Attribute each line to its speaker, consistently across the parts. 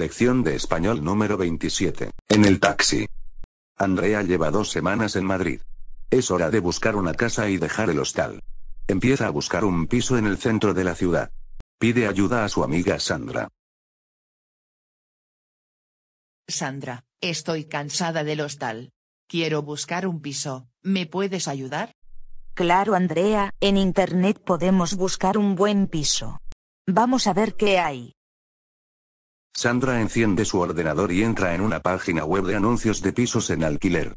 Speaker 1: Lección de español número 27. En el taxi. Andrea lleva dos semanas en Madrid. Es hora de buscar una casa y dejar el hostal. Empieza a buscar un piso en el centro de la ciudad. Pide ayuda a su amiga Sandra.
Speaker 2: Sandra, estoy cansada del hostal. Quiero
Speaker 3: buscar un piso, ¿me puedes ayudar? Claro, Andrea, en Internet podemos buscar un buen piso. Vamos a ver qué hay.
Speaker 1: Sandra enciende su ordenador y entra en una página web de anuncios de pisos en alquiler.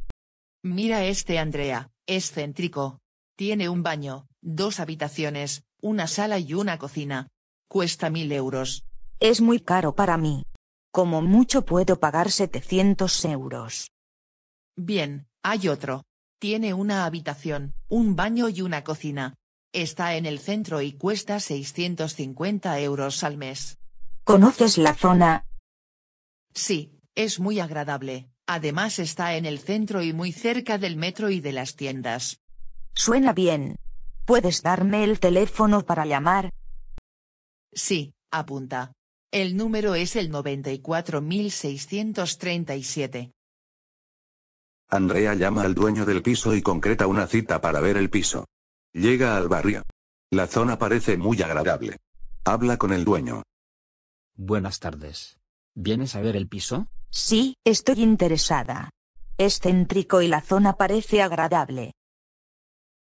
Speaker 2: Mira este Andrea, es céntrico. Tiene un baño, dos habitaciones,
Speaker 3: una sala y una cocina. Cuesta mil euros. Es muy caro para mí. Como mucho puedo pagar 700 euros.
Speaker 2: Bien, hay otro. Tiene una habitación, un baño y una cocina. Está en el centro y cuesta 650 euros al mes.
Speaker 3: ¿Conoces la zona?
Speaker 2: Sí, es muy agradable, además está en el centro y muy cerca del metro y de las tiendas.
Speaker 3: Suena bien. ¿Puedes darme el
Speaker 2: teléfono para llamar? Sí, apunta. El número es el 94637.
Speaker 1: Andrea llama al dueño del piso y concreta una cita para ver el piso. Llega al barrio. La zona parece muy agradable. Habla con el dueño.
Speaker 4: Buenas tardes. ¿Vienes a ver el piso?
Speaker 3: Sí, estoy interesada. Es céntrico y la zona parece agradable.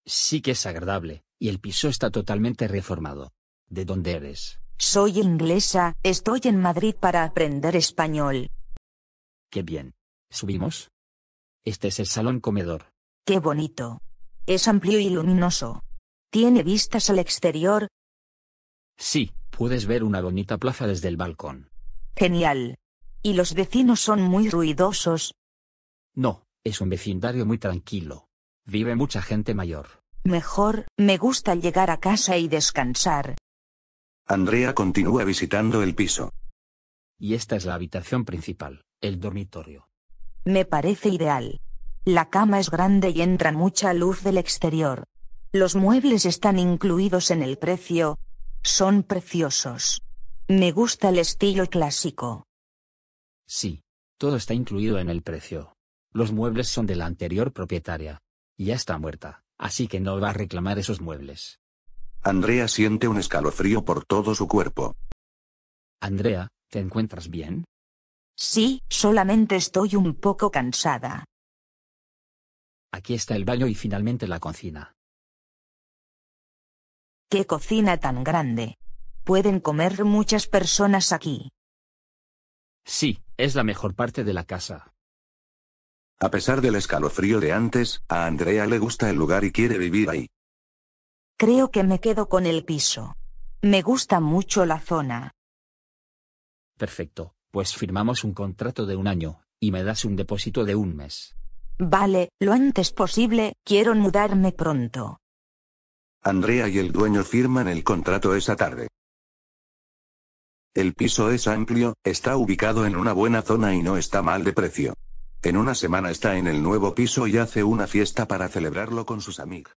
Speaker 4: Sí que es agradable, y el piso está totalmente reformado. ¿De dónde eres?
Speaker 3: Soy inglesa, estoy en Madrid para aprender español.
Speaker 4: Qué bien. ¿Subimos? Este es el salón comedor. Qué bonito.
Speaker 3: Es amplio y
Speaker 4: luminoso.
Speaker 3: ¿Tiene vistas al exterior?
Speaker 4: Sí, Puedes ver una bonita plaza desde el balcón. Genial. ¿Y los vecinos son muy ruidosos? No, es un vecindario muy tranquilo. Vive mucha gente mayor.
Speaker 3: Mejor, me gusta llegar a casa y descansar.
Speaker 1: Andrea continúa visitando el piso.
Speaker 4: Y esta es la habitación principal, el dormitorio.
Speaker 3: Me parece ideal. La cama es grande y entra mucha luz del exterior. Los muebles están incluidos en el precio, son preciosos. Me gusta el estilo clásico.
Speaker 4: Sí. Todo está incluido en el precio. Los muebles son de la anterior propietaria. Ya está muerta, así que no va a reclamar esos muebles.
Speaker 1: Andrea siente un escalofrío por todo su cuerpo.
Speaker 4: Andrea, ¿te encuentras bien?
Speaker 3: Sí, solamente estoy un poco cansada.
Speaker 4: Aquí está el baño y finalmente la cocina.
Speaker 3: ¡Qué cocina tan grande! Pueden comer muchas personas aquí.
Speaker 1: Sí, es
Speaker 4: la mejor parte de la casa.
Speaker 1: A pesar del escalofrío de antes, a Andrea le gusta el lugar y quiere vivir ahí.
Speaker 4: Creo que me quedo con
Speaker 3: el piso. Me gusta mucho la zona.
Speaker 1: Perfecto,
Speaker 4: pues firmamos un contrato de un año, y me das un depósito de un mes. Vale, lo antes posible, quiero mudarme pronto.
Speaker 1: Andrea y el dueño firman el contrato esa tarde. El piso es amplio, está ubicado en una buena zona y no está mal de precio. En una semana está en el nuevo piso y hace una fiesta para celebrarlo con sus amigos.